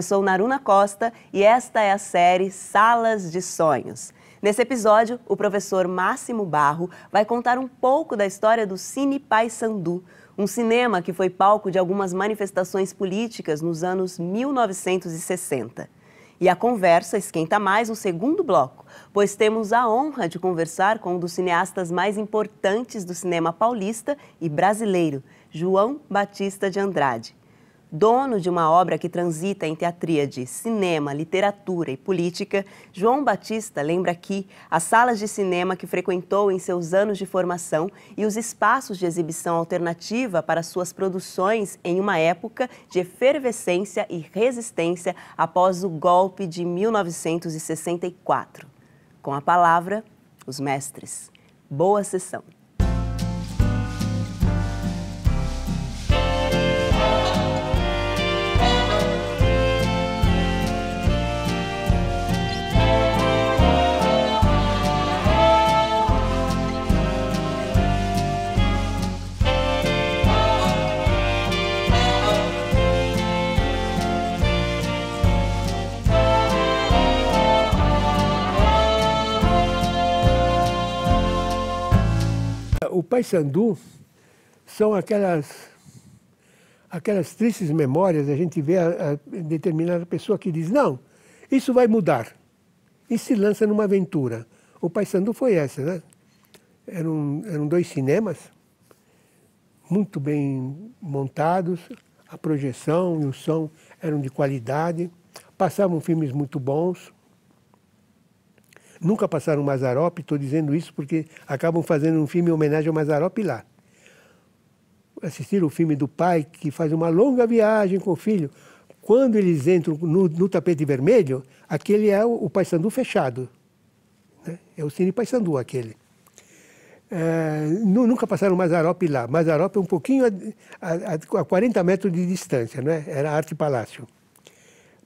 eu sou Naruna Costa e esta é a série Salas de Sonhos. Nesse episódio, o professor Máximo Barro vai contar um pouco da história do Cine Paysandu, um cinema que foi palco de algumas manifestações políticas nos anos 1960. E a conversa esquenta mais um segundo bloco, pois temos a honra de conversar com um dos cineastas mais importantes do cinema paulista e brasileiro, João Batista de Andrade. Dono de uma obra que transita entre a tríade cinema, literatura e política, João Batista lembra aqui as salas de cinema que frequentou em seus anos de formação e os espaços de exibição alternativa para suas produções em uma época de efervescência e resistência após o golpe de 1964. Com a palavra, os mestres. Boa sessão. o Sandu são aquelas aquelas tristes memórias, a gente vê a, a determinada pessoa que diz, não, isso vai mudar. E se lança numa aventura. O Sandu foi essa, né? Eram, eram dois cinemas muito bem montados, a projeção e o som eram de qualidade, passavam filmes muito bons nunca passaram Mazarop, estou dizendo isso porque acabam fazendo um filme em homenagem ao Mazarop lá. Assistiram o filme do pai que faz uma longa viagem com o filho. Quando eles entram no, no tapete vermelho, aquele é o, o Sandu fechado. Né? É o Cine Sandu aquele. É, nunca passaram Mazarop lá. Mazarop é um pouquinho a, a, a 40 metros de distância, né? era Arte Palácio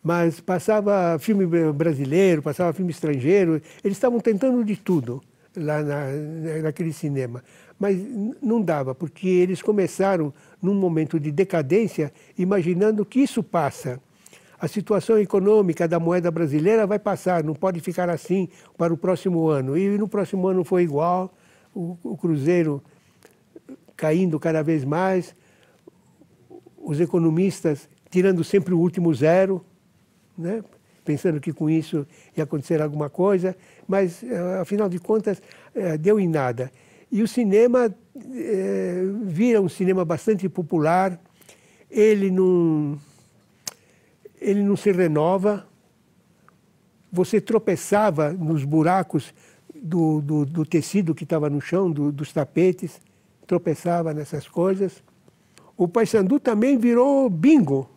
mas passava filme brasileiro, passava filme estrangeiro, eles estavam tentando de tudo lá na, naquele cinema. Mas não dava, porque eles começaram, num momento de decadência, imaginando que isso passa. A situação econômica da moeda brasileira vai passar, não pode ficar assim para o próximo ano. E no próximo ano foi igual, o, o Cruzeiro caindo cada vez mais, os economistas tirando sempre o último zero, né? pensando que com isso ia acontecer alguma coisa, mas eh, afinal de contas eh, deu em nada. E o cinema é, vira um cinema bastante popular, ele não, ele não se renova. Você tropeçava nos buracos do, do, do tecido que estava no chão, do, dos tapetes, tropeçava nessas coisas. O Paysandu também virou bingo.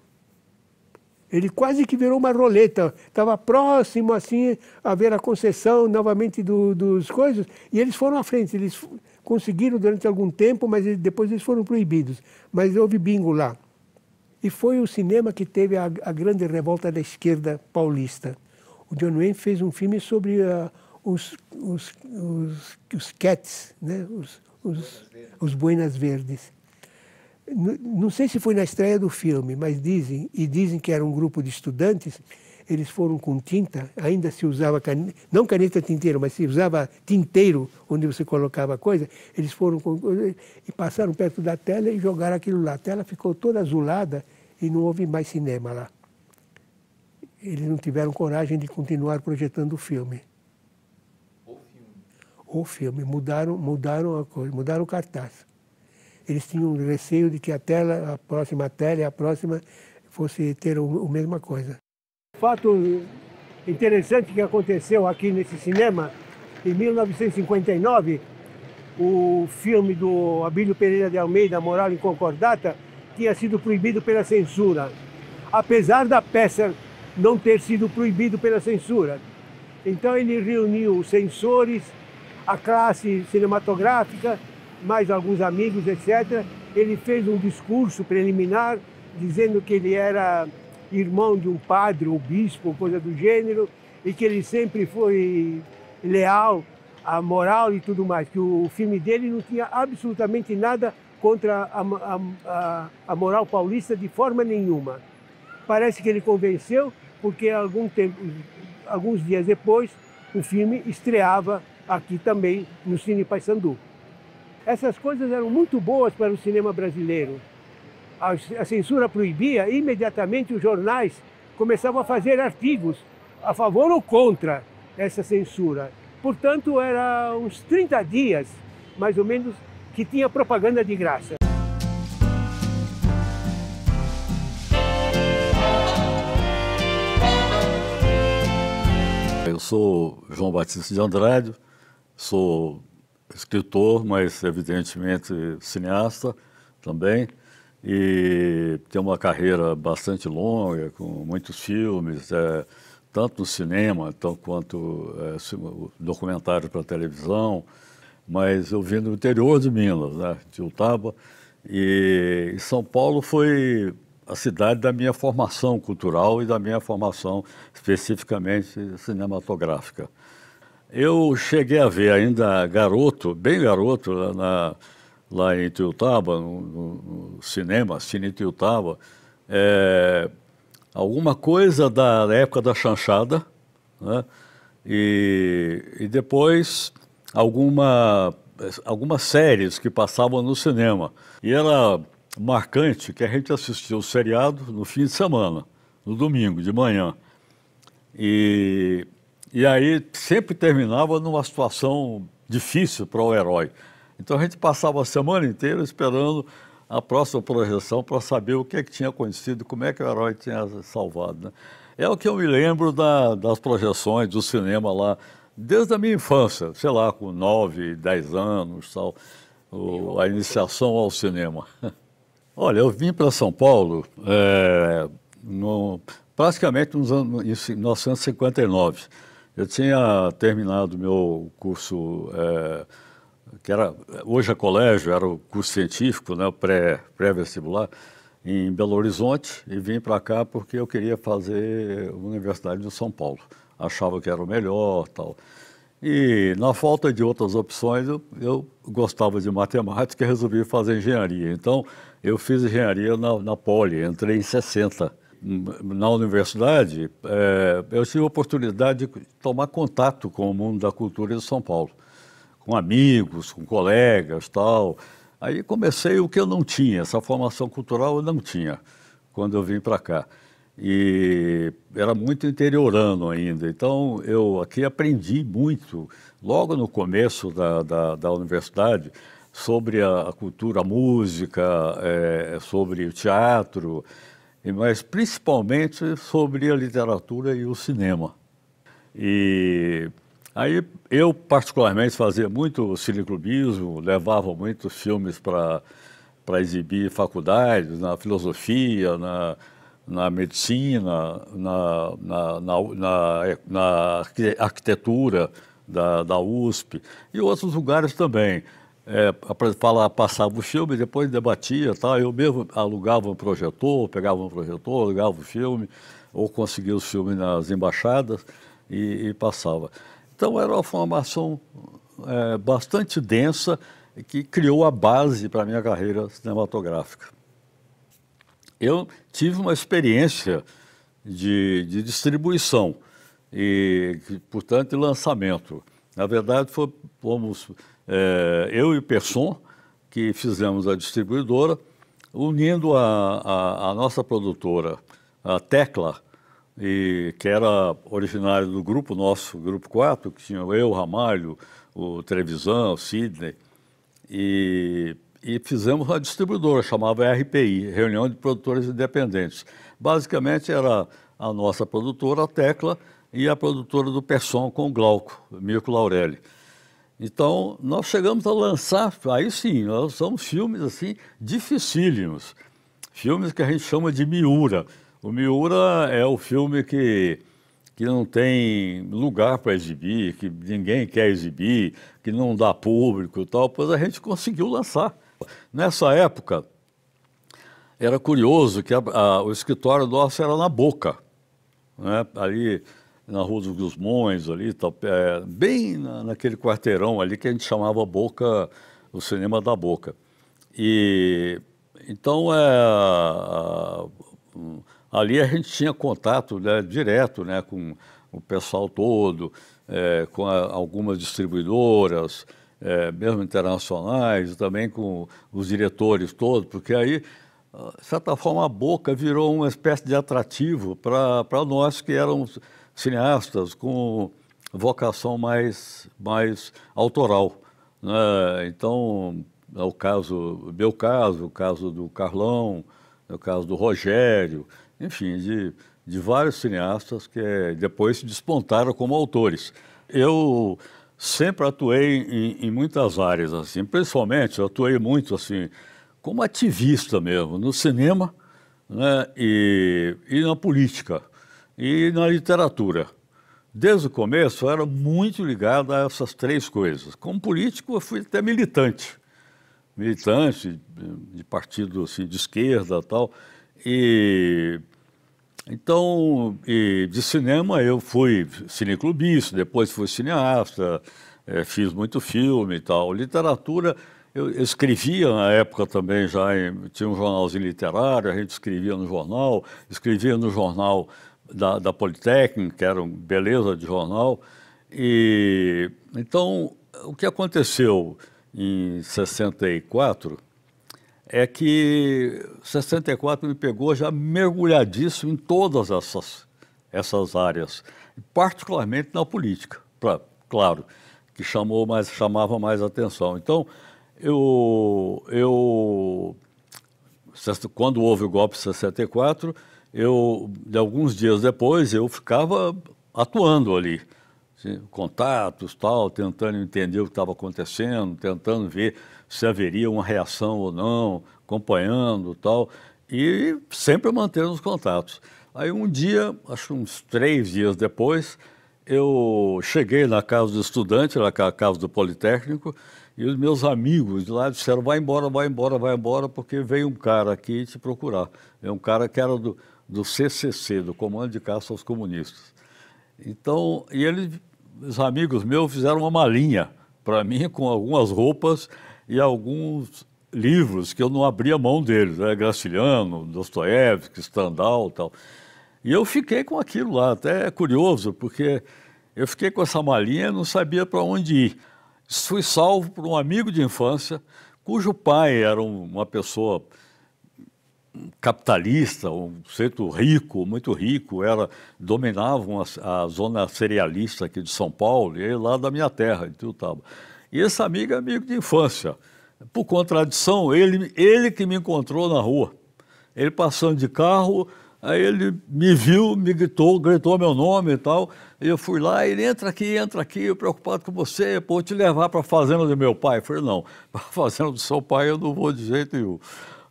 Ele quase que virou uma roleta. Estava próximo, assim, a ver a concessão novamente do, dos coisas. E eles foram à frente. Eles conseguiram durante algum tempo, mas depois eles foram proibidos. Mas houve bingo lá. E foi o cinema que teve a, a grande revolta da esquerda paulista. O John Wayne fez um filme sobre ah, os, os, os, os cats, né? os, os, os buenas verdes não sei se foi na estreia do filme, mas dizem, e dizem que era um grupo de estudantes, eles foram com tinta, ainda se usava, caneta, não caneta tinteiro, mas se usava tinteiro, onde você colocava a coisa, eles foram com, e passaram perto da tela e jogaram aquilo lá. A tela ficou toda azulada e não houve mais cinema lá. Eles não tiveram coragem de continuar projetando o filme. O filme. O filme. Mudaram, mudaram a coisa, mudaram o cartaz eles tinham receio de que a tela, a próxima tela e a próxima fosse ter o, o mesma coisa. Fato interessante que aconteceu aqui nesse cinema, em 1959, o filme do Abílio Pereira de Almeida, Moral em Concordata, tinha sido proibido pela censura, apesar da peça não ter sido proibido pela censura. Então ele reuniu os censores, a classe cinematográfica mais alguns amigos, etc. Ele fez um discurso preliminar dizendo que ele era irmão de um padre ou bispo, coisa do gênero, e que ele sempre foi leal à moral e tudo mais, que o filme dele não tinha absolutamente nada contra a, a, a, a moral paulista de forma nenhuma. Parece que ele convenceu, porque algum tempo, alguns dias depois o filme estreava aqui também no Cine Paysandu. Essas coisas eram muito boas para o cinema brasileiro. A, a censura proibia, imediatamente os jornais começavam a fazer artigos a favor ou contra essa censura. Portanto, era uns 30 dias, mais ou menos, que tinha propaganda de graça. Eu sou João Batista de Andrade, sou escritor, mas evidentemente cineasta também. E tem uma carreira bastante longa, com muitos filmes, é, tanto no cinema então, quanto é, documentário para televisão. Mas eu vim do interior de Minas, né, de Utaba, e São Paulo foi a cidade da minha formação cultural e da minha formação especificamente cinematográfica. Eu cheguei a ver ainda garoto, bem garoto, lá, na, lá em Tuiutaba, no, no, cinema, Cine Tuiutaba, é, alguma coisa da época da chanchada, né? e, e depois alguma, algumas séries que passavam no cinema. E era marcante que a gente assistia o seriado no fim de semana, no domingo, de manhã. E e aí sempre terminava numa situação difícil para o herói. Então a gente passava a semana inteira esperando a próxima projeção para saber o que, é que tinha acontecido, como é que o herói tinha salvado. Né? É o que eu me lembro da, das projeções do cinema lá, desde a minha infância, sei lá, com 9, 10 anos, tal, o, a iniciação ao cinema. Olha, eu vim para São Paulo é, no, praticamente nos anos, em 1959. Eu tinha terminado meu curso, é, que era hoje é colégio, era o curso científico, né, pré-vestibular, pré em Belo Horizonte, e vim para cá porque eu queria fazer Universidade de São Paulo. Achava que era o melhor tal. E na falta de outras opções, eu, eu gostava de matemática e resolvi fazer engenharia. Então, eu fiz engenharia na, na Poli, entrei em 60 na universidade, é, eu tive a oportunidade de tomar contato com o mundo da cultura de São Paulo, com amigos, com colegas, tal. Aí comecei o que eu não tinha, essa formação cultural eu não tinha quando eu vim para cá. E era muito interiorano ainda, então eu aqui aprendi muito, logo no começo da, da, da universidade, sobre a, cultura, a música, é, sobre o teatro, mas principalmente sobre a literatura e o cinema. E aí eu, particularmente, fazia muito cineclubismo, levava muitos filmes para exibir faculdades, na filosofia, na, na medicina, na, na, na, na arquitetura da, da USP e outros lugares também é, passava o filme, depois debatia, tá? eu mesmo alugava um projetor, pegava um projetor, alugava o filme, ou conseguia os filmes nas embaixadas e, e passava. Então era uma formação é, bastante densa que criou a base para a minha carreira cinematográfica. Eu tive uma experiência de, de distribuição e, portanto, de lançamento. Na verdade, foi, fomos é, eu e o Person, que fizemos a distribuidora, unindo a, a, a nossa produtora, a Tecla, e, que era originária do grupo nosso, Grupo 4, que tinha eu, Ramalho, o Trevisan, o Sidney, e, e fizemos uma distribuidora, chamava RPI, Reunião de Produtores Independentes. Basicamente era a nossa produtora, a Tecla, e a produtora do Person com o Glauco, Mirko Laurelli. Então, nós chegamos a lançar, aí sim, nós somos filmes assim dificílimos. Filmes que a gente chama de miura. O miura é o filme que, que não tem lugar para exibir, que ninguém quer exibir, que não dá público e tal, pois a gente conseguiu lançar. Nessa época, era curioso que a, a, o escritório nosso era na boca. Né? Ali na Rua dos Guzmões ali, é, bem naquele quarteirão ali que a gente chamava Boca, o cinema da Boca. E então é, ali a gente tinha contato né, direto né, com o pessoal todo, é, com a, algumas distribuidoras, é, mesmo internacionais, também com os diretores todos, porque aí de certa forma, a boca virou uma espécie de atrativo para nós que éramos cineastas com vocação mais, mais autoral. Né? Então, é o caso, meu caso, o caso do Carlão, é o caso do Rogério, enfim, de, de vários cineastas que depois se despontaram como autores. Eu sempre atuei em, em muitas áreas, assim, principalmente eu atuei muito assim, como ativista mesmo, no cinema né? e, e na política e na literatura. Desde o começo, eu era muito ligado a essas três coisas. Como político, eu fui até militante. Militante de partido assim, de esquerda tal. E então, e de cinema eu fui cineclubista, depois fui cineasta, é, fiz muito filme e tal. Literatura, eu escrevia na época também já, em, tinha um jornalzinho literário, a gente escrevia no jornal, escrevia no jornal da, da Politécnica, era um beleza de jornal. E, então, o que aconteceu em 64 é que 64 me pegou já mergulhadíssimo em todas essas, essas áreas, particularmente na política, pra, claro, que chamou mais, chamava mais atenção. Então, eu, eu quando houve o golpe de 64, eu, de alguns dias depois, eu ficava atuando ali. Assim, contatos, tal, tentando entender o que estava acontecendo, tentando ver se haveria uma reação ou não, acompanhando tal, e sempre mantendo os contatos. Aí um dia, acho uns três dias depois, eu cheguei na casa do estudante, na casa do Politécnico, e os meus amigos de lá disseram, vai embora, vai embora, vai embora, porque veio um cara aqui te procurar. É um cara que era do, do CCC, do Comando de Caça aos Comunistas. Então, e eles, os amigos meus, fizeram uma malinha para mim com algumas roupas e alguns livros que eu não abria mão deles, né? Graciliano, Dostoiévski, Stendhal, tal. E eu fiquei com aquilo lá, até curioso, porque eu fiquei com essa malinha e não sabia para onde ir. Fui salvo por um amigo de infância, cujo pai era uma pessoa capitalista, um centro rico, muito rico, era dominavam a, a, zona cerealista aqui de São Paulo e lá da minha terra, de Tutaba. E esse amigo é amigo de infância. Por contradição, ele, ele que me encontrou na rua. Ele passando de carro, aí ele me viu, me gritou, gritou meu nome e tal. Eu fui lá, ele entra aqui, entra aqui, eu preocupado com você, vou te levar para a fazenda do meu pai. Eu falei, não, para a fazenda do seu pai eu não vou de jeito nenhum.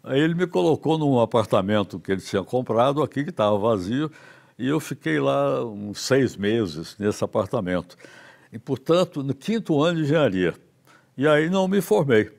Aí ele me colocou num apartamento que ele tinha comprado aqui, que estava vazio, e eu fiquei lá uns seis meses nesse apartamento. E, portanto, no quinto ano de engenharia. E aí não me formei.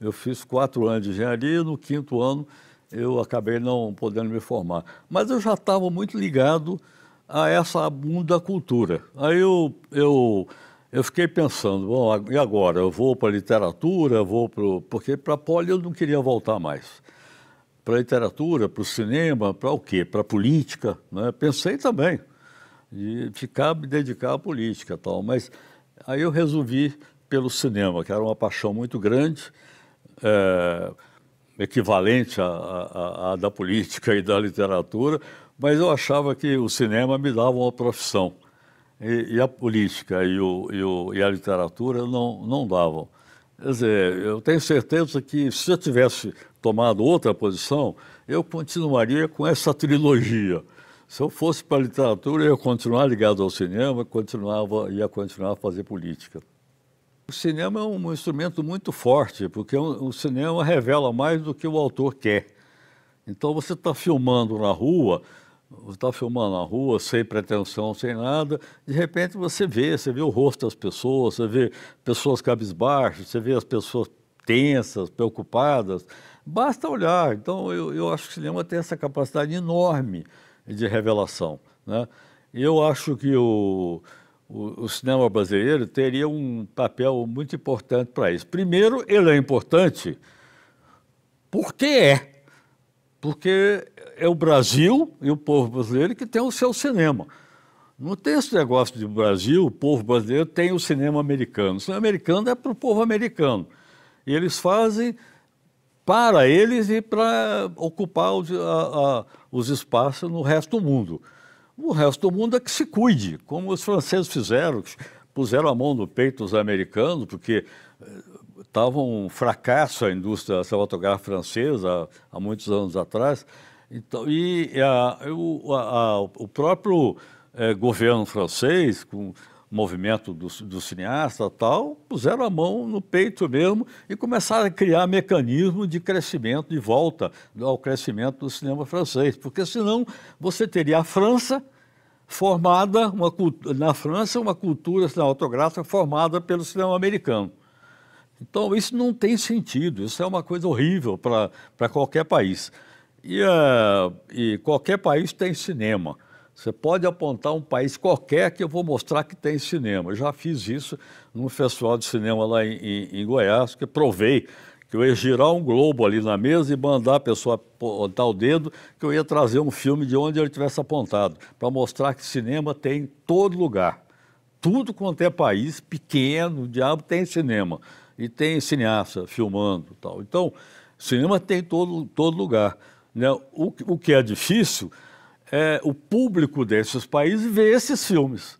Eu fiz quatro anos de engenharia, no quinto ano eu acabei não podendo me formar. Mas eu já estava muito ligado a essa bunda cultura. Aí eu, eu eu fiquei pensando, bom, e agora? Eu vou para a literatura, vou para o... Porque para a poli eu não queria voltar mais. Para a literatura, para o cinema, para o quê? Para a política. Né? Pensei também de ficar, me dedicar à política tal. Mas aí eu resolvi pelo cinema, que era uma paixão muito grande, é, equivalente à da política e da literatura, mas eu achava que o cinema me dava uma profissão. E, e a política e, o, e, o, e a literatura não, não davam. Quer dizer, eu tenho certeza que se eu tivesse tomado outra posição, eu continuaria com essa trilogia. Se eu fosse para a literatura, eu ia continuar ligado ao cinema, continuava, ia continuar a fazer política. O cinema é um instrumento muito forte, porque o cinema revela mais do que o autor quer. Então, você está filmando na rua, está filmando na rua, sem pretensão, sem nada, de repente você vê, você vê o rosto das pessoas, você vê pessoas cabisbaixas, você vê as pessoas tensas, preocupadas, basta olhar. Então, eu, eu acho que o cinema tem essa capacidade enorme de revelação. Né? Eu acho que o, o, o cinema brasileiro teria um papel muito importante para isso. Primeiro, ele é importante porque é porque é o Brasil e o povo brasileiro que tem o seu cinema. Não tem esse negócio de Brasil, o povo brasileiro tem o cinema americano. O cinema americano é para o povo americano. E eles fazem para eles e para ocupar os, a, a, os espaços no resto do mundo. O resto do mundo é que se cuide, como os franceses fizeram, puseram a mão no peito dos americanos, porque dava um fracasso à indústria cinematográfica francesa há muitos anos atrás. Então, e a, o, a, o, próprio eh, governo francês, com o movimento do, do cineasta tal, puseram a mão no peito mesmo e começaram a criar mecanismo de crescimento, de volta ao crescimento do cinema francês. Porque senão você teria a França formada, uma, na França, uma cultura cinematográfica formada pelo cinema americano. Então, isso não tem sentido, isso é uma coisa horrível para qualquer país. E, uh, e qualquer país tem cinema. Você pode apontar um país qualquer que eu vou mostrar que tem cinema. Eu já fiz isso num festival de cinema lá em, em, em Goiás, que provei que eu ia girar um globo ali na mesa e mandar a pessoa apontar o dedo, que eu ia trazer um filme de onde ele tivesse apontado, para mostrar que cinema tem em todo lugar. Tudo quanto é país, pequeno, o diabo, tem cinema e tem cineasta filmando tal. Então, cinema tem todo todo lugar. Né? O, o que é difícil é o público desses países ver esses filmes.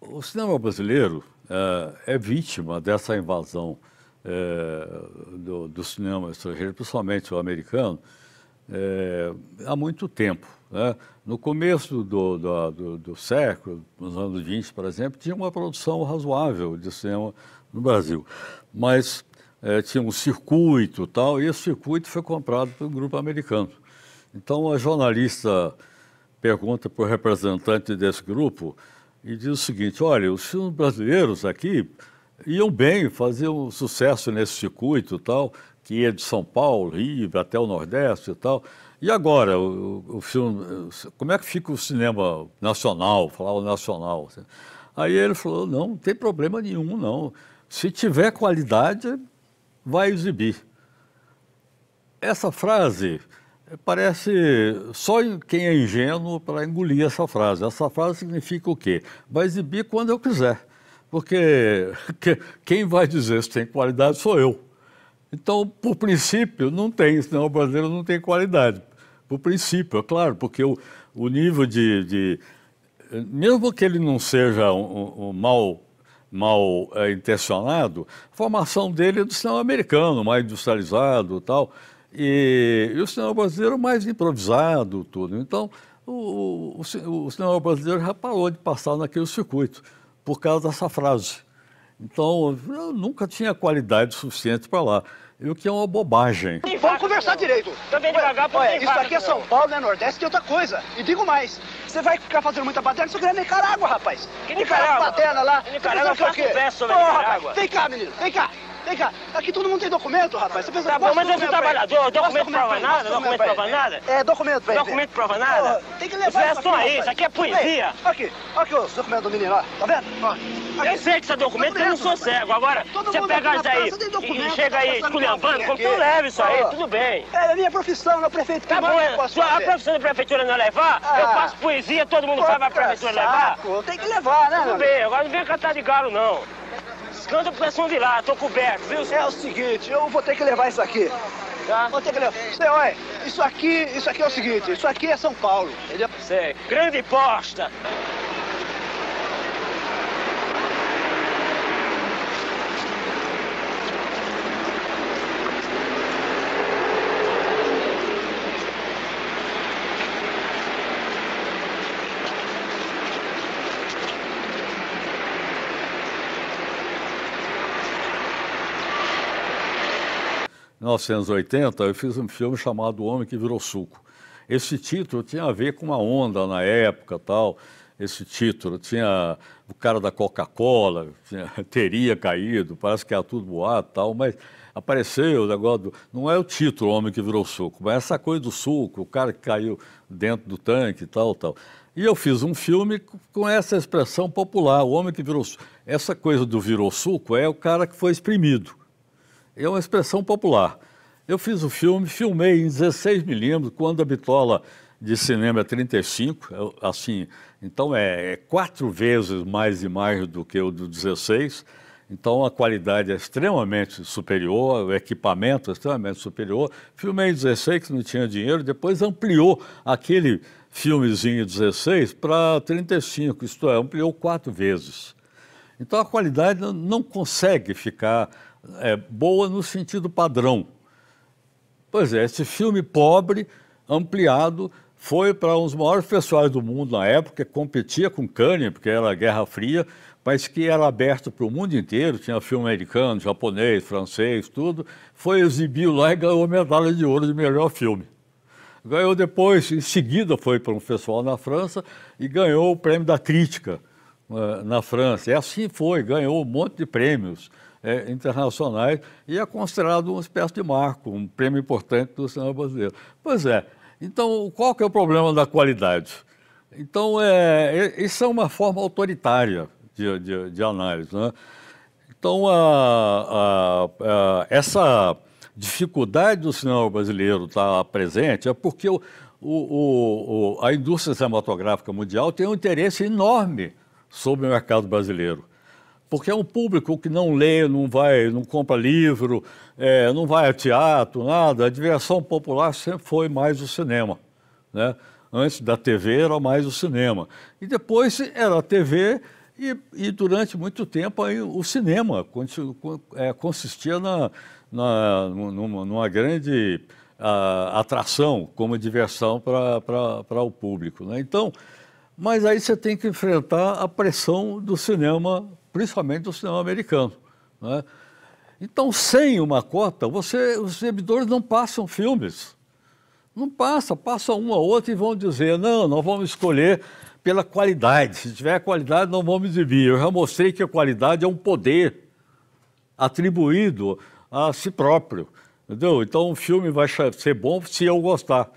O cinema brasileiro é, é vítima dessa invasão é, do, do, cinema estrangeiro, principalmente o americano, é, há muito tempo. Né? No começo do, do, do, do século, nos anos 20, por exemplo, tinha uma produção razoável de cinema no Brasil mas é, tinha um circuito tal, e esse circuito foi comprado pelo grupo americano. Então a jornalista pergunta para o representante desse grupo e diz o seguinte: olha, os filmes brasileiros aqui iam bem, faziam sucesso nesse circuito tal, que ia de São Paulo, Rio, até o Nordeste e tal. E agora, o, o filme, como é que fica o cinema nacional, falar o nacional? Assim? Aí ele falou, não, não tem problema nenhum, não. Se tiver qualidade, vai exibir. Essa frase parece só quem é ingênuo para engolir essa frase. Essa frase significa o quê? Vai exibir quando eu quiser. Porque quem vai dizer se tem qualidade sou eu. Então, por princípio, não tem, senão o brasileiro não tem qualidade. Por princípio, é claro, porque o, o nível de, de, Mesmo que ele não seja um, um, um mau mal é, intencionado, a formação dele é do cinema americano, mais industrializado tal, e, e o cinema brasileiro mais improvisado, tudo. Então, o, o, o, cinema brasileiro já parou de passar naquele circuito por causa dessa frase. Então, eu nunca tinha qualidade suficiente para lá. E o que é uma bobagem. E vamos conversar direito. Também devagar, pô. Isso aqui é São Paulo, né, Nordeste, que é outra coisa. E digo mais, você vai ficar fazendo muita baderna, você aqui é Nicarágua, rapaz. Que Nicarágua? Baderna lá. Nicarágua foi é o quê? Peço, Pô, Nicarágua. Vem cá, menino, vem cá. Vem cá, aqui todo mundo tem documento, rapaz. Você pensa, tá bom, mas eu fui trabalhador, documento prova nada, documento prova nada. É, documento, velho. Documento prova nada. Tem que levar isso aqui. é só isso, aqui é poesia. Aqui, aqui os documentos do menino, ó. Tá vendo? Ó. Eu sei que isso é documento, eu não sou cego. Agora, você pega isso aí e chega tá aí esculhambando, como tu leva isso aí, tudo bem. É a é minha profissão, na prefeitura. Tá bom, a profissão da prefeitura não é levar, ah. eu faço poesia, todo mundo faz pra prefeitura levar. Tem que levar, né? Tudo bem, agora não vem cantar de galo, não. Canta pro pessoal de lá, tô coberto, viu? É o seguinte, eu vou ter que levar isso aqui. Tá. Vou ter que levar. olha, isso aqui, isso aqui é o seguinte, isso aqui é São Paulo, entendeu? Sei. Grande posta. 1980, eu fiz um filme chamado O Homem que Virou Suco. Esse título tinha a ver com uma onda na época tal, esse título. Tinha o cara da Coca-Cola, teria caído, parece que era tudo boato tal, mas apareceu o negócio do, Não é o título o Homem que Virou Suco, mas essa coisa do suco, o cara que caiu dentro do tanque tal, tal. E eu fiz um filme com essa expressão popular, o homem que virou suco. Essa coisa do virou suco é o cara que foi exprimido é uma expressão popular. Eu fiz o filme, filmei em 16 milímetros, quando a bitola de cinema é 35, assim, então é, é, quatro vezes mais imagem do que o do 16, então a qualidade é extremamente superior, o equipamento é extremamente superior. Filmei em 16, que não tinha dinheiro, depois ampliou aquele filmezinho 16 para 35, isto é, ampliou quatro vezes. Então a qualidade não consegue ficar é, boa no sentido padrão. Pois é, esse filme pobre, ampliado, foi para um dos maiores festivais do mundo na época, competia com Cannes, porque era Guerra Fria, mas que era aberto para o mundo inteiro, tinha filme americano, japonês, francês, tudo. Foi exibido lá e ganhou a medalha de ouro de melhor filme. Ganhou depois, em seguida foi para um festival na França e ganhou o prêmio da crítica eh, na França. E assim foi, ganhou um monte de prêmios é, internacionais e é considerado uma espécie de marco, um prêmio importante do cinema brasileiro. Pois é, então qual que é o problema da qualidade? Então, é, é isso é uma forma autoritária de, de, de análise. Né? Então, a, a, a, essa dificuldade do cinema brasileiro estar tá presente é porque o, o, o, a indústria cinematográfica mundial tem um interesse enorme sobre o mercado brasileiro. Porque é um público que não lê, não vai, não compra livro, é, não vai a teatro, nada. A diversão popular sempre foi mais o cinema. Né? Antes da TV era mais o cinema. E depois era a TV e, e durante muito tempo aí, o cinema é, consistia na, na, numa, numa grande a, atração como diversão para o público. Né? Então, mas aí você tem que enfrentar a pressão do cinema principalmente do cinema americano. Né? Então, sem uma cota, você, os exibidores não passam filmes. Não passa, passa um a outro e vão dizer, não, nós vamos escolher pela qualidade. Se tiver qualidade, não vamos exibir. Eu já mostrei que a qualidade é um poder atribuído a si próprio. Entendeu? Então o filme vai ser bom se eu gostar.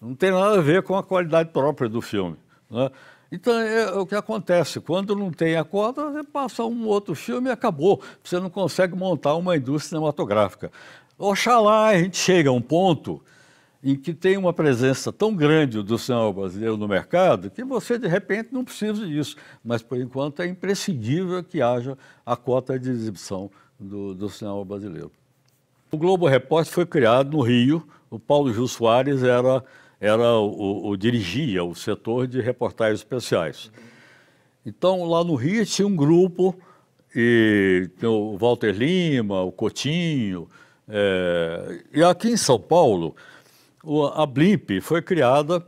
Não tem nada a ver com a qualidade própria do filme. Né? Então, é, é o que acontece. Quando não tem a cota, você passa um outro filme e acabou. Você não consegue montar uma indústria cinematográfica. Oxalá a gente chega a um ponto em que tem uma presença tão grande do cinema brasileiro no mercado que você, de repente, não precisa disso. Mas, por enquanto, é imprescindível que haja a cota de exibição do, do cinema brasileiro. O Globo Repórter foi criado no Rio. O Paulo Gil Soares era era o, o, dirigia o setor de reportagens especiais. Então, lá no Rio tinha um grupo, e o Walter Lima, o Cotinho, é, eh, e aqui em São Paulo, a Blimp foi criada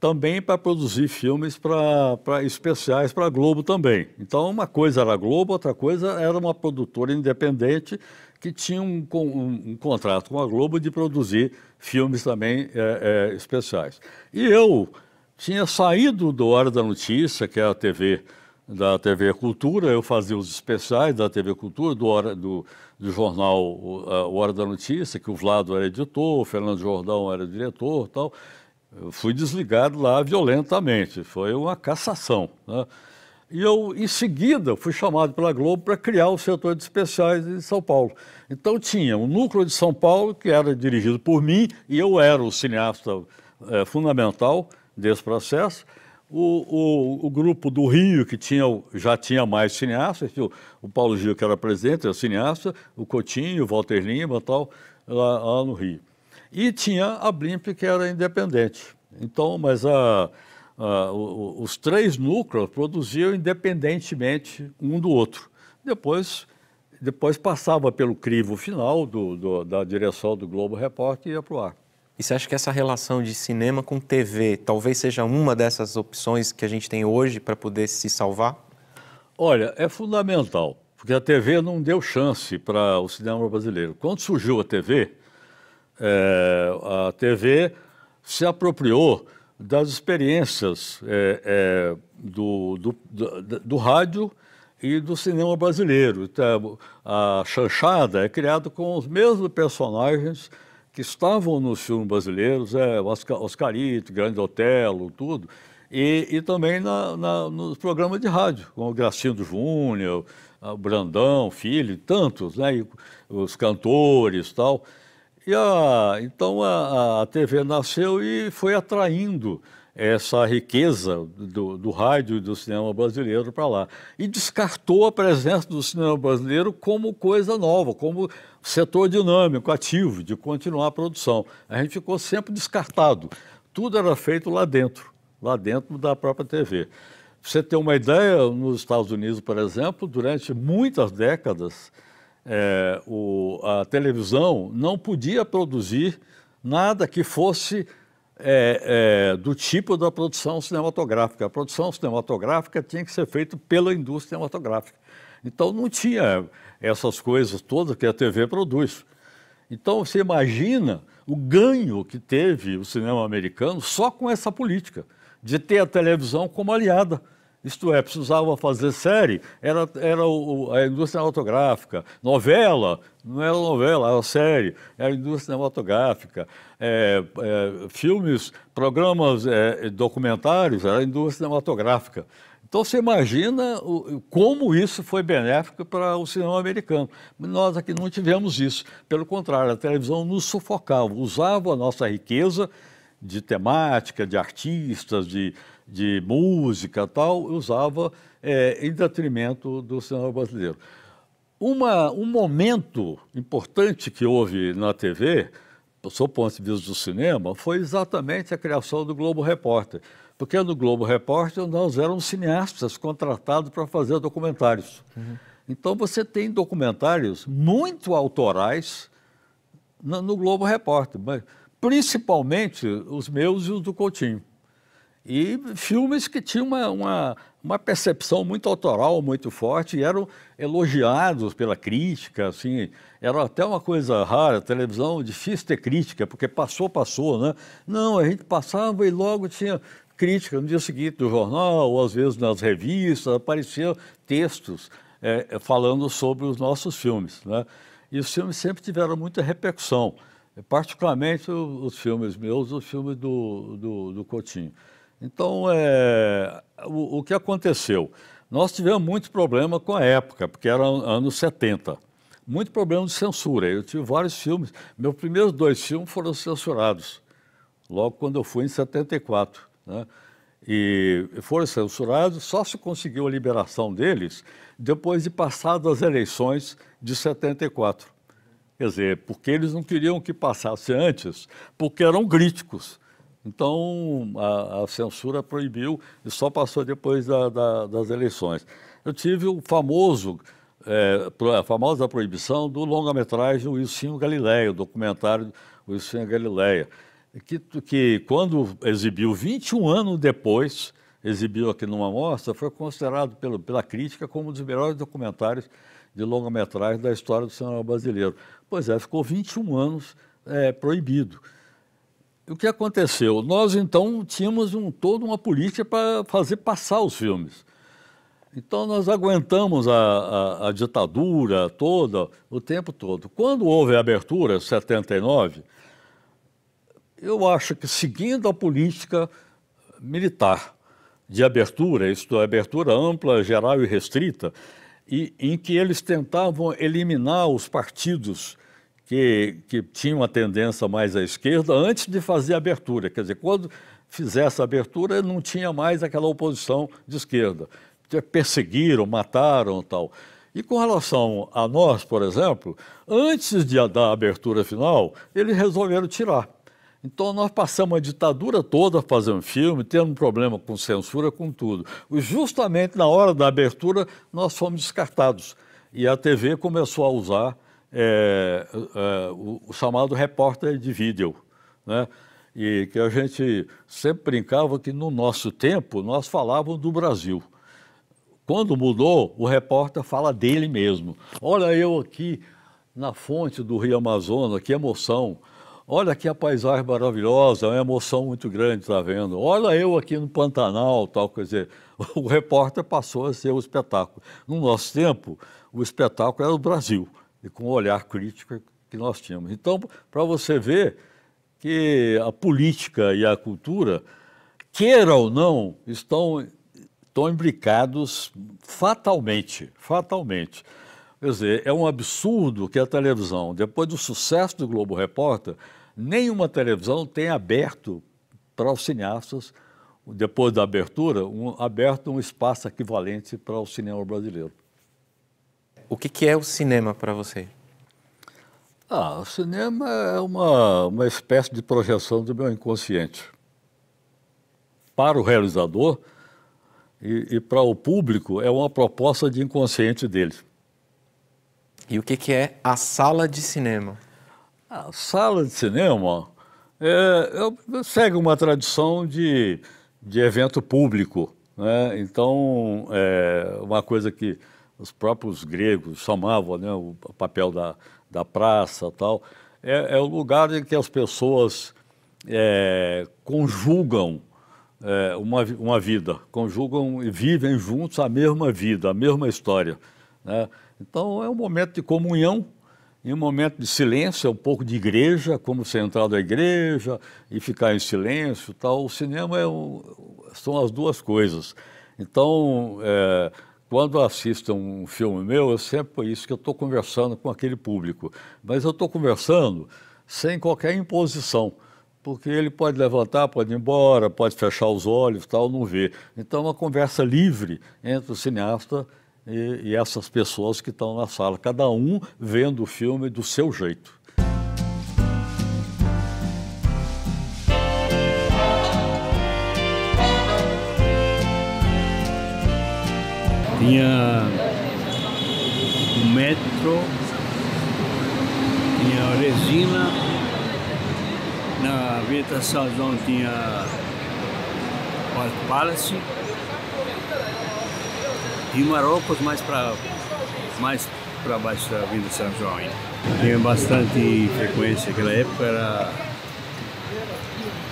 também para produzir filmes pra, pra especiais para a Globo também. Então, uma coisa era a Globo, outra coisa era uma produtora independente que tinha um, um, um, contrato com a Globo de produzir filmes também é, é, especiais. E eu tinha saído do Hora da Notícia, que é a TV da TV Cultura, eu fazia os especiais da TV Cultura, do, hora, do, do jornal o Hora da Notícia, que o Vlado era editor, o Fernando Jordão era diretor tal. Eu fui desligado lá violentamente, foi uma cassação. Né? E eu, em seguida, fui chamado pela Globo para criar o setor de especiais de São Paulo. Então, tinha o núcleo de São Paulo, que era dirigido por mim, e eu era o cineasta é, fundamental desse processo. O, o, o, grupo do Rio, que tinha, já tinha mais cineastas, o, o, Paulo Gil, que era presidente, era cineasta, o Coutinho, o Walter Lima e tal, lá, lá, no Rio. E tinha a Blimp, que era independente. Então, mas a Uh, os três núcleos produziam independentemente um do outro. Depois, depois passava pelo crivo final do, do, da direção do Globo Repórter e ia para o ar. E você acha que essa relação de cinema com TV talvez seja uma dessas opções que a gente tem hoje para poder se salvar? Olha, é fundamental, porque a TV não deu chance para o cinema brasileiro. Quando surgiu a TV, é, eh, a TV se apropriou das experiências é, é, do, do, do, do, rádio e do cinema brasileiro. Então, a chanchada é criada com os mesmos personagens que estavam nos filmes brasileiros, é, Oscarito, Grande Otelo, tudo, e, e também na, na, nos programas de rádio, com o Gracindo Júnior, Brandão, Filho, tantos, né, os cantores tal. E a, então a, a TV nasceu e foi atraindo essa riqueza do, do rádio e do cinema brasileiro para lá. E descartou a presença do cinema brasileiro como coisa nova, como setor dinâmico, ativo, de continuar a produção. A gente ficou sempre descartado. Tudo era feito lá dentro, lá dentro da própria TV. você ter uma ideia, nos Estados Unidos, por exemplo, durante muitas décadas, é, o, a televisão não podia produzir nada que fosse é, é, do tipo da produção cinematográfica. A produção cinematográfica tinha que ser feita pela indústria cinematográfica. Então não tinha essas coisas todas que a TV produz. Então você imagina o ganho que teve o cinema americano só com essa política de ter a televisão como aliada isto é, precisava fazer série, era, era o, a indústria autográfica, novela, não era novela, era série, era a indústria cinematográfica, é, é, filmes, programas é, documentários, era a indústria cinematográfica. Então você imagina o, como isso foi benéfico para o cinema americano. Nós aqui não tivemos isso. Pelo contrário, a televisão nos sufocava, usava a nossa riqueza de temática, de artistas, de de música tal, usava é, em detrimento do cinema brasileiro. Uma, um momento importante que houve na TV, do seu ponto de vista do cinema, foi exatamente a criação do Globo Repórter. Porque no Globo Repórter nós éramos cineastas contratados para fazer documentários. Uhum. Então você tem documentários muito autorais no, no Globo Repórter, mas principalmente os meus e os do Coutinho. E filmes que tinham uma, uma, uma percepção muito autoral, muito forte, e eram elogiados pela crítica, assim, era até uma coisa rara, televisão difícil ter crítica, porque passou, passou, né? Não, a gente passava e logo tinha crítica no dia seguinte do jornal, ou às vezes nas revistas, apareciam textos é, é, falando sobre os nossos filmes. Né? E os filmes sempre tiveram muita repercussão, particularmente os filmes meus, os filmes do, do, do Coutinho. Então, é, o, o, que aconteceu? Nós tivemos muito problema com a época, porque era anos 70. Muito problema de censura. Eu tive vários filmes. Meus primeiros dois filmes foram censurados, logo quando eu fui em 74. Né? E foram censurados, só se conseguiu a liberação deles depois de passadas as eleições de 74. Quer dizer, porque eles não queriam que passasse antes, porque eram críticos. Então, a, a, censura proibiu e só passou depois da, da, das eleições. Eu tive o famoso, é, a famosa proibição do longa-metragem O Ilcinho Galileia, o documentário O Ilcinho Galileia, que, que quando exibiu, 21 anos depois, exibiu aqui numa mostra, foi considerado pelo, pela crítica como um dos melhores documentários de longa-metragem da história do cinema brasileiro. Pois é, ficou 21 anos é, proibido o que aconteceu? Nós, então, tínhamos um, toda uma política para fazer passar os filmes. Então, nós aguentamos a, a, a, ditadura toda, o tempo todo. Quando houve a abertura, 79, eu acho que seguindo a política militar de abertura, isto é, abertura ampla, geral e restrita, e, em que eles tentavam eliminar os partidos que, que tinha uma tendência mais à esquerda antes de fazer a abertura. Quer dizer, quando fizesse a abertura, não tinha mais aquela oposição de esquerda. Perseguiram, mataram tal. E com relação a nós, por exemplo, antes de dar a abertura final, eles resolveram tirar. Então nós passamos a ditadura toda fazendo filme, tendo um problema com censura, com tudo. E justamente na hora da abertura nós fomos descartados e a TV começou a usar é, é, o, o, chamado repórter de vídeo, né? E que a gente sempre brincava que no nosso tempo nós falávamos do Brasil. Quando mudou, o repórter fala dele mesmo. Olha eu aqui na fonte do Rio Amazonas, que emoção. Olha que a paisagem maravilhosa, é uma emoção muito grande, está vendo? Olha eu aqui no Pantanal, tal, quer dizer, o repórter passou a ser o espetáculo. No nosso tempo, o espetáculo era o Brasil e com o olhar crítico que nós tínhamos. Então, para você ver que a política e a cultura, queira ou não, estão, estão imbricados fatalmente, fatalmente. Quer dizer, é um absurdo que a televisão, depois do sucesso do Globo Repórter, nenhuma televisão tenha aberto para os cineastas, depois da abertura, um, aberto um espaço equivalente para o cinema brasileiro o que, que é o cinema para você? Ah, o cinema é uma, uma espécie de projeção do meu inconsciente. Para o realizador e, e para o público, é uma proposta de inconsciente dele. E o que, que é a sala de cinema? A sala de cinema é, é, segue uma tradição de, de evento público. Né? Então, é uma coisa que os próprios gregos chamavam né, o papel da, da praça tal. É, é o lugar em que as pessoas é, conjugam é, uma, uma vida, conjugam e vivem juntos a mesma vida, a mesma história. Né? Então é um momento de comunhão e um momento de silêncio, é um pouco de igreja, como você entrar da igreja e ficar em silêncio tal. O cinema é são as duas coisas. Então, é, quando assisto a um filme meu, eu sempre é isso que eu estou conversando com aquele público. Mas eu estou conversando sem qualquer imposição, porque ele pode levantar, pode ir embora, pode fechar os olhos, tal, não vê. Então, é uma conversa livre entre o cineasta e, e essas pessoas que estão na sala, cada um vendo o filme do seu jeito. Tinha o metro, tinha a resina, na Vita Sazão tinha o Palace e maropas mais para mais para baixo da Vila São João. Hein? Tinha bastante frequência naquela época, era...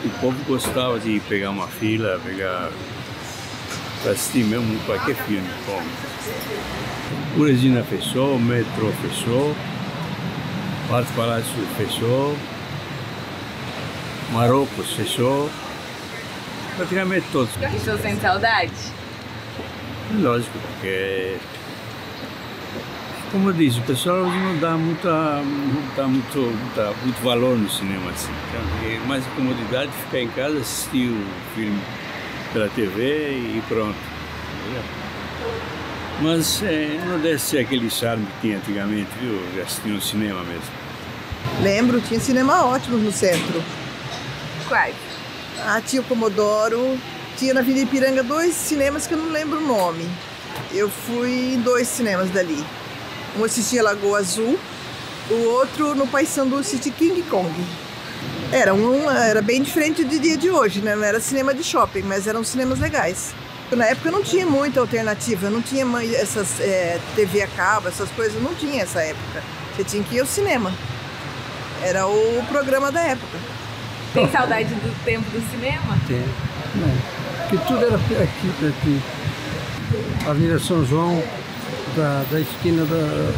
o povo gostava de pegar uma fila, pegar para assistir mesmo qualquer filme. Como. Uresina fechou, metrô fechou, Parque Palácio fechou, Marrocos fechou, praticamente todos. Estou sem saudade? Lógico, porque como eu disse, o pessoal não dá, muita, não dá muito, muita, muito valor no cinema assim. Então, é mais comodidade ficar em casa assistir o filme pela TV e pronto. Mas é, não deve ser aquele charme que tinha antigamente, viu? Já tinha um cinema mesmo. Lembro, tinha cinema ótimo no centro. Quais? Ah, tinha o Comodoro, tinha na Avenida Ipiranga dois cinemas que eu não lembro o nome. Eu fui em dois cinemas dali. Um assistia Lagoa Azul, o outro no Paysandu City King Kong. Era, um, era bem diferente do dia de hoje, né? Não era cinema de shopping, mas eram cinemas legais. Na época não tinha muita alternativa, não tinha essas é, TV a cabo, essas coisas, não tinha essa época. Você tinha que ir ao cinema. Era o programa da época. Tem saudade do tempo do cinema? Tem. Não. Porque tudo era aqui, por aqui. Avenida São João, da, da esquina da,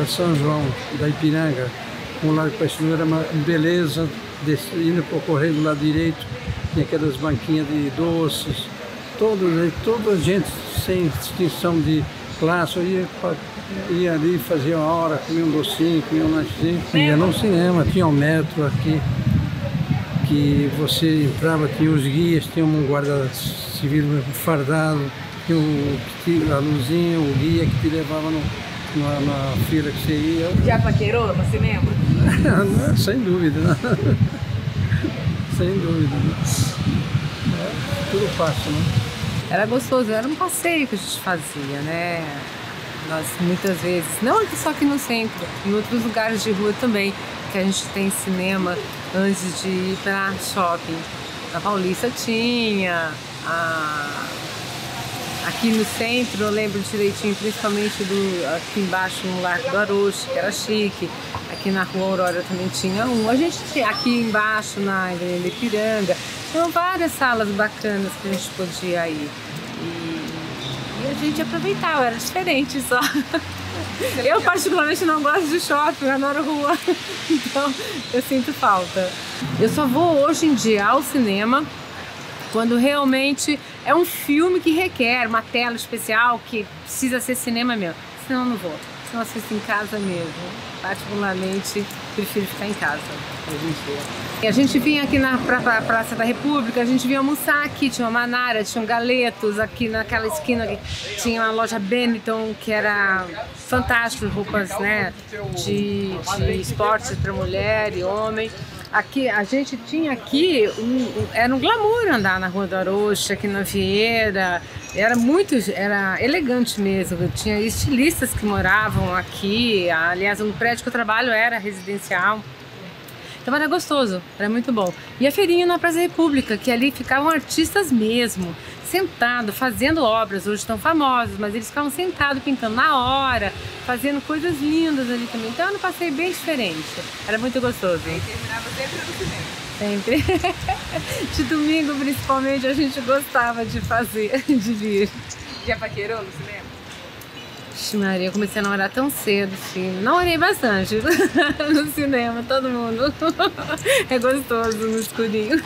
da São João, da Ipiranga com o Largo Paissandu era uma beleza, indo correr do lado direito, tinha aquelas banquinhas de doces, toda, toda gente sem distinção de classe, ia, ia ali, fazia uma hora, comia um docinho, comia um lanchinho, ia num cinema, tinha um metro aqui, que você entrava, tinha os guias, tinha um guarda civil fardado, tinha, o, tinha a luzinha, o guia que te levava no na, na fila que você ia. Já paquerou, no cinema sem dúvida. Né? sem dúvida. Né? É, tudo fácil, né? Era gostoso, era um passeio que a gente fazia, né? Nós muitas vezes, não só aqui no centro, em outros lugares de rua também, que a gente tem cinema antes de ir para shopping. A Paulista tinha, a Aqui no centro eu lembro direitinho, principalmente do, aqui embaixo no Largo do Aroche, que era chique. Aqui na Rua Aurora também tinha um. A gente tinha aqui embaixo na Avenida Ipiranga. Tinham várias salas bacanas que a gente podia ir. E, e a gente aproveitava, era diferente só. Eu particularmente não gosto de shopping, eu adoro rua. Então eu sinto falta. Eu só vou hoje em dia ao cinema quando realmente é um filme que requer uma tela especial, que precisa ser cinema mesmo. Senão não vou. Senão assisto em casa mesmo. Particularmente, prefiro ficar em casa. A gente, a gente vinha aqui na pra, pra Praça da República, a gente vinha almoçar aqui, tinha uma Manara, tinha um Galetos, aqui naquela esquina tinha uma loja Benetton, que era fantástico, roupas né, de, de esporte para mulher e homem aqui a gente tinha aqui um, era um glamour andar na Rua do rocha aqui na Vieira. Era muito era elegante mesmo. tinha estilistas que moravam aqui. Aliás, um prédio que eu trabalho era residencial. Então era gostoso, era muito bom. E a feirinha na Praça República, que ali ficavam artistas mesmo sentado, fazendo obras, hoje estão famosos, mas eles ficavam sentados pintando na hora, fazendo coisas lindas ali também. Então eu passei bem diferente. Era muito gostoso. Hein? terminava sempre no cinema sempre. De domingo, principalmente, a gente gostava de fazer, de vir. Já paquerou no cinema? Ixi, Maria, eu comecei a namorar tão cedo, filho. orei bastante no cinema, todo mundo. É gostoso no escurinho.